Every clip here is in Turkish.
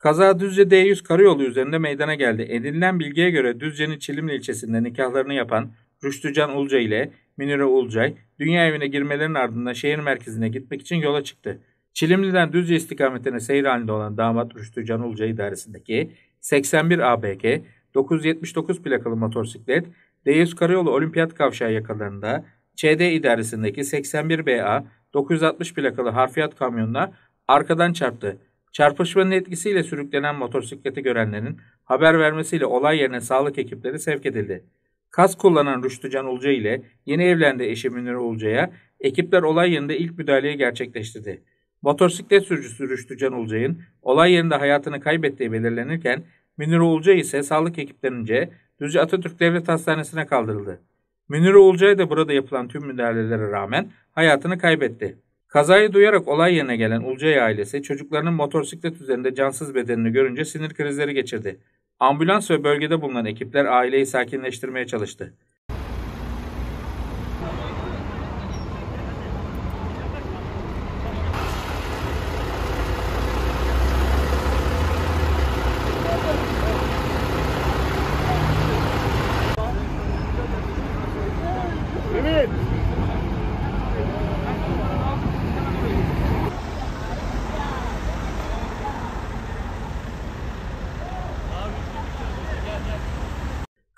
Kaza Düzce D100 karayolu üzerinde meydana geldi. Edinilen bilgiye göre Düzce'nin Çilimli ilçesinde nikahlarını yapan Rüştücan Ulca ile Münire Ulcay, dünya evine girmelerinin ardından şehir merkezine gitmek için yola çıktı. Çilimli'den Düzce istikametine seyir halinde olan damat Rüştücan Ulca idaresindeki 81 abk 979 plakalı motosiklet D100 Karayolu Olimpiyat Kavşağı yakalarında ÇD idaresindeki 81 BA 960 plakalı harfiyat kamyonuna arkadan çarptı. Çarpışmanın etkisiyle sürüklenen motosikleti görenlerin haber vermesiyle olay yerine sağlık ekipleri sevk edildi. Kas kullanan Rüştü Can Ulca ile yeni evlendi eşi Münir Ulca'ya ekipler olay yerinde ilk müdahaleyi gerçekleştirdi. Motosiklet sürücüsü Rüştü Can Ulca'nın olay yerinde hayatını kaybettiği belirlenirken Münir Ulca ise sağlık ekiplerince Düzce Atatürk Devlet Hastanesi'ne kaldırıldı. Münir Ulcay da burada yapılan tüm müdahalelere rağmen hayatını kaybetti. Kazayı duyarak olay yerine gelen Ulcay ailesi çocuklarının motosiklet üzerinde cansız bedenini görünce sinir krizleri geçirdi. Ambulans ve bölgede bulunan ekipler aileyi sakinleştirmeye çalıştı.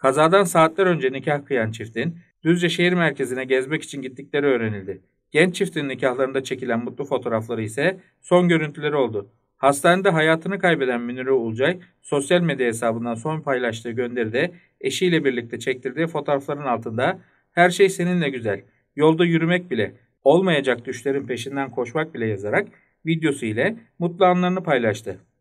Kazadan saatler önce nikah kıyan çiftin Düzce şehir merkezine gezmek için gittikleri öğrenildi. Genç çiftin nikahlarında çekilen mutlu fotoğrafları ise son görüntüleri oldu. Hastanede hayatını kaybeden Münire Ulcay, sosyal medya hesabından son paylaştığı gönderide eşiyle birlikte çektirdiği fotoğrafların altında her şey seninle güzel, yolda yürümek bile, olmayacak düşlerin peşinden koşmak bile yazarak videosu ile mutlu anlarını paylaştı.